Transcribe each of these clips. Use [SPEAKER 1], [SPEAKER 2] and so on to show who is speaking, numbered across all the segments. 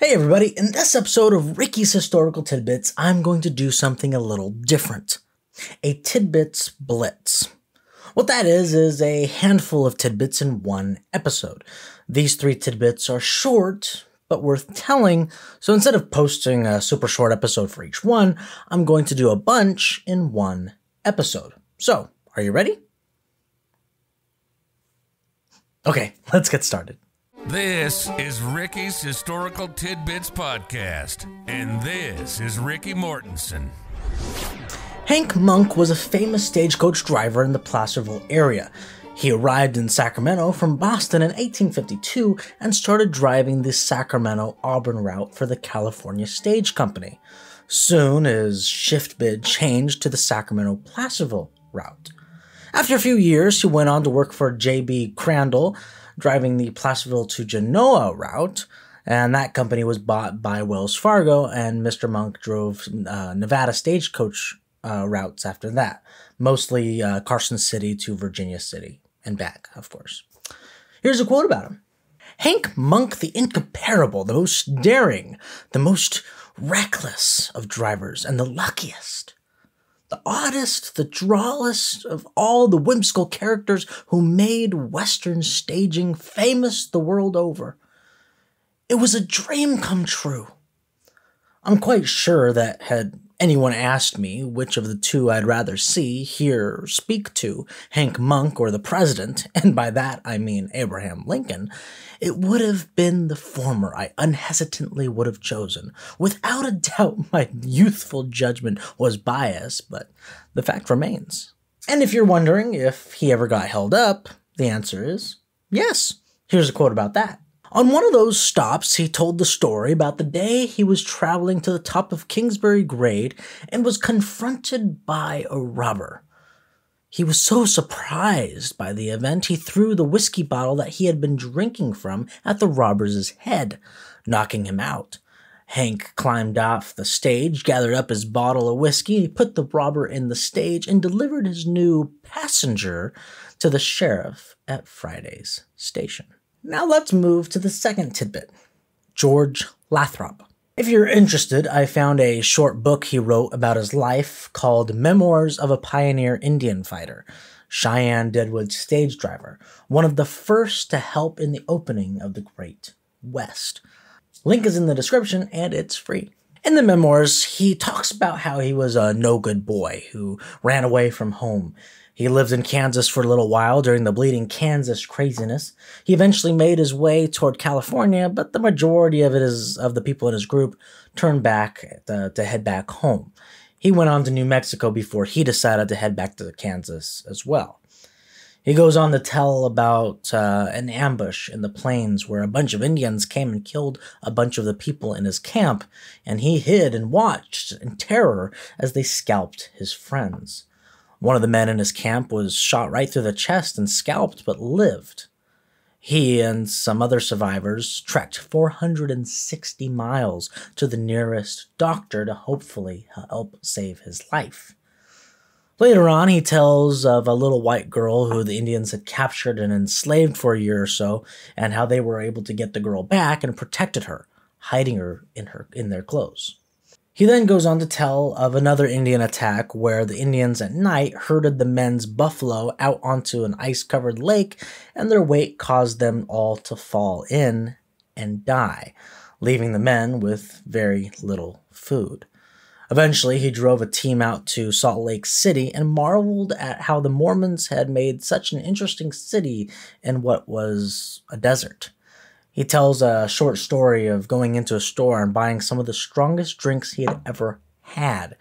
[SPEAKER 1] Hey everybody, in this episode of Ricky's Historical Tidbits, I'm going to do something a little different. A tidbits blitz. What that is, is a handful of tidbits in one episode. These three tidbits are short, but worth telling, so instead of posting a super short episode for each one, I'm going to do a bunch in one episode. So, are you ready? Okay, let's get started. This is Ricky's Historical Tidbits Podcast, and this is Ricky Mortensen. Hank Monk was a famous stagecoach driver in the Placerville area. He arrived in Sacramento from Boston in 1852 and started driving the Sacramento Auburn route for the California Stage Company. Soon, his shift bid changed to the Sacramento Placerville route. After a few years, he went on to work for J.B. Crandall, driving the Placerville to Genoa route, and that company was bought by Wells Fargo, and Mr. Monk drove uh, Nevada stagecoach uh, routes after that, mostly uh, Carson City to Virginia City and back, of course. Here's a quote about him. Hank Monk, the incomparable, the most daring, the most reckless of drivers, and the luckiest the oddest, the drollest of all the whimsical characters who made Western staging famous the world over. It was a dream come true. I'm quite sure that had anyone asked me which of the two I'd rather see, hear, speak to, Hank Monk or the president, and by that I mean Abraham Lincoln, it would have been the former I unhesitantly would have chosen. Without a doubt, my youthful judgment was biased, but the fact remains. And if you're wondering if he ever got held up, the answer is yes. Here's a quote about that. On one of those stops, he told the story about the day he was traveling to the top of Kingsbury Grade and was confronted by a robber. He was so surprised by the event, he threw the whiskey bottle that he had been drinking from at the robber's head, knocking him out. Hank climbed off the stage, gathered up his bottle of whiskey, put the robber in the stage, and delivered his new passenger to the sheriff at Friday's station. Now let's move to the second tidbit George Lathrop. If you're interested, I found a short book he wrote about his life called Memoirs of a Pioneer Indian Fighter, Cheyenne Deadwood's stage driver, one of the first to help in the opening of the Great West. Link is in the description and it's free. In the memoirs, he talks about how he was a no good boy who ran away from home he lived in Kansas for a little while during the bleeding Kansas craziness. He eventually made his way toward California, but the majority of it is of the people in his group turned back to, uh, to head back home. He went on to New Mexico before he decided to head back to Kansas as well. He goes on to tell about uh, an ambush in the plains where a bunch of Indians came and killed a bunch of the people in his camp, and he hid and watched in terror as they scalped his friends. One of the men in his camp was shot right through the chest and scalped, but lived. He and some other survivors trekked 460 miles to the nearest doctor to hopefully help save his life. Later on, he tells of a little white girl who the Indians had captured and enslaved for a year or so, and how they were able to get the girl back and protected her, hiding her in her in their clothes. He then goes on to tell of another Indian attack where the Indians at night herded the men's buffalo out onto an ice covered lake, and their weight caused them all to fall in and die, leaving the men with very little food. Eventually, he drove a team out to Salt Lake City and marveled at how the Mormons had made such an interesting city in what was a desert. He tells a short story of going into a store and buying some of the strongest drinks he had ever had.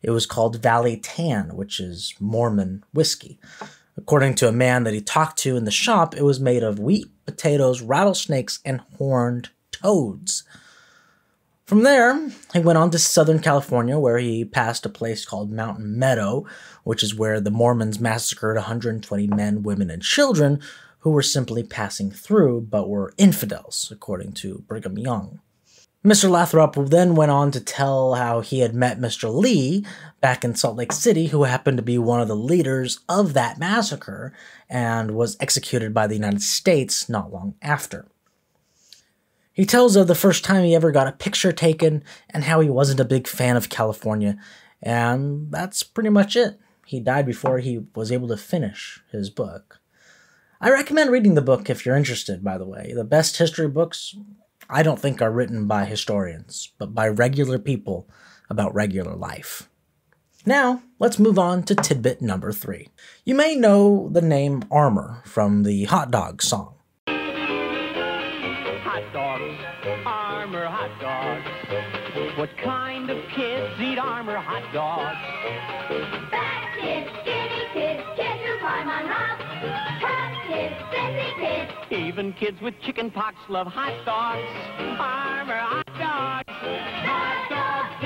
[SPEAKER 1] It was called Valley Tan, which is Mormon whiskey. According to a man that he talked to in the shop, it was made of wheat, potatoes, rattlesnakes, and horned toads. From there, he went on to Southern California, where he passed a place called Mountain Meadow, which is where the Mormons massacred 120 men, women, and children who were simply passing through but were infidels, according to Brigham Young. Mr. Lathrop then went on to tell how he had met Mr. Lee back in Salt Lake City, who happened to be one of the leaders of that massacre and was executed by the United States not long after. He tells of the first time he ever got a picture taken and how he wasn't a big fan of California, and that's pretty much it. He died before he was able to finish his book. I recommend reading the book if you're interested, by the way. The best history books, I don't think, are written by historians, but by regular people about regular life. Now, let's move on to tidbit number three. You may know the name Armor from the hot dog song. Hot dogs, armor hot dogs. What kind of kids eat armor hot dogs? Fat kids, skinny kids, kids who climb on rocks kids, sexy kids. Even kids with chicken pox love hot dogs. Farmer hot dogs. Hot dogs,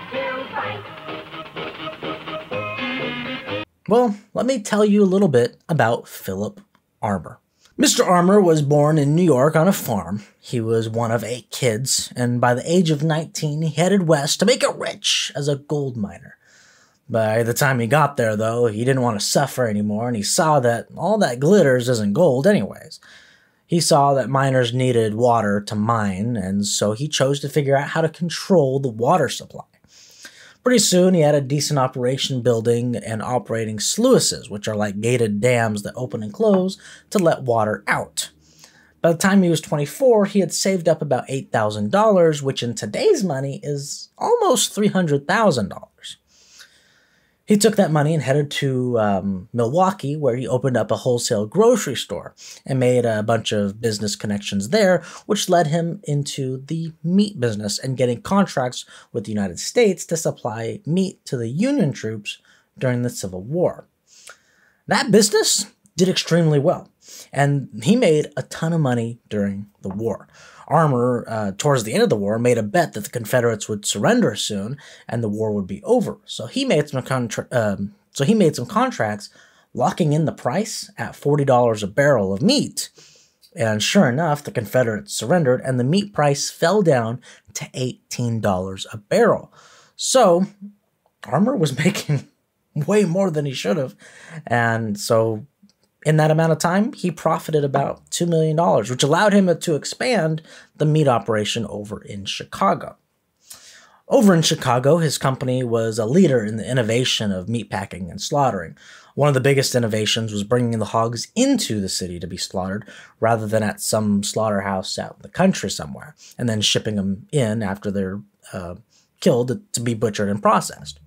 [SPEAKER 1] kids love to fight. Well, let me tell you a little bit about Philip Armour. Mr. Armour was born in New York on a farm. He was one of eight kids, and by the age of 19, he headed west to make it rich as a gold miner. By the time he got there, though, he didn't want to suffer anymore, and he saw that all that glitters isn't gold, anyways. He saw that miners needed water to mine, and so he chose to figure out how to control the water supply. Pretty soon, he had a decent operation building and operating sluices, which are like gated dams that open and close to let water out. By the time he was 24, he had saved up about $8,000, which in today's money is almost $300,000. He took that money and headed to um, Milwaukee, where he opened up a wholesale grocery store and made a bunch of business connections there, which led him into the meat business and getting contracts with the United States to supply meat to the Union troops during the Civil War. That business did extremely well. And he made a ton of money during the war. Armour, uh, towards the end of the war, made a bet that the Confederates would surrender soon and the war would be over. So he made some contra- um, so he made some contracts locking in the price at $40 a barrel of meat. And sure enough, the Confederates surrendered and the meat price fell down to $18 a barrel. So Armour was making way more than he should have. And so in that amount of time, he profited about $2 million, which allowed him to expand the meat operation over in Chicago. Over in Chicago, his company was a leader in the innovation of meatpacking and slaughtering. One of the biggest innovations was bringing the hogs into the city to be slaughtered rather than at some slaughterhouse out in the country somewhere, and then shipping them in after they're uh, killed to be butchered and processed.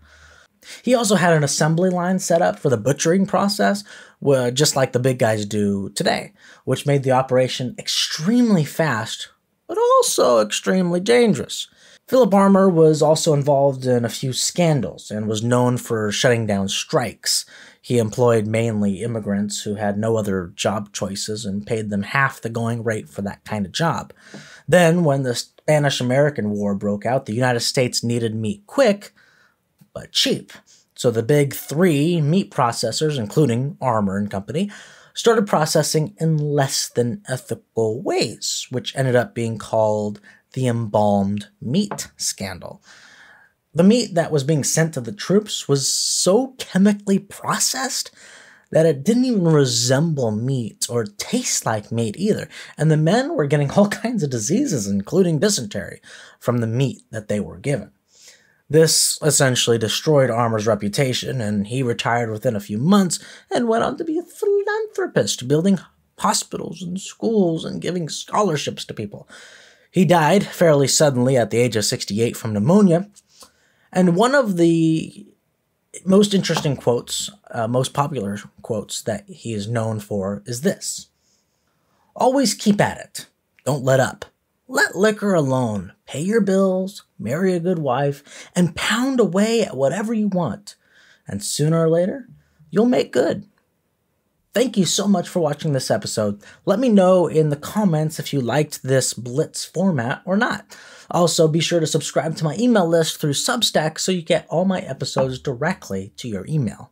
[SPEAKER 1] He also had an assembly line set up for the butchering process, just like the big guys do today, which made the operation extremely fast, but also extremely dangerous. Philip Armour was also involved in a few scandals and was known for shutting down strikes. He employed mainly immigrants who had no other job choices and paid them half the going rate for that kind of job. Then, when the Spanish American War broke out, the United States needed meat quick, but cheap. So the big three meat processors, including Armour and Company, started processing in less than ethical ways, which ended up being called the embalmed meat scandal. The meat that was being sent to the troops was so chemically processed that it didn't even resemble meat or taste like meat either. And the men were getting all kinds of diseases, including dysentery, from the meat that they were given. This essentially destroyed Armour's reputation, and he retired within a few months and went on to be a philanthropist, building hospitals and schools and giving scholarships to people. He died fairly suddenly at the age of 68 from pneumonia. And one of the most interesting quotes, uh, most popular quotes that he is known for is this Always keep at it. Don't let up. Let liquor alone. Pay your bills, marry a good wife, and pound away at whatever you want. And sooner or later, you'll make good. Thank you so much for watching this episode. Let me know in the comments if you liked this blitz format or not. Also, be sure to subscribe to my email list through Substack so you get all my episodes directly to your email.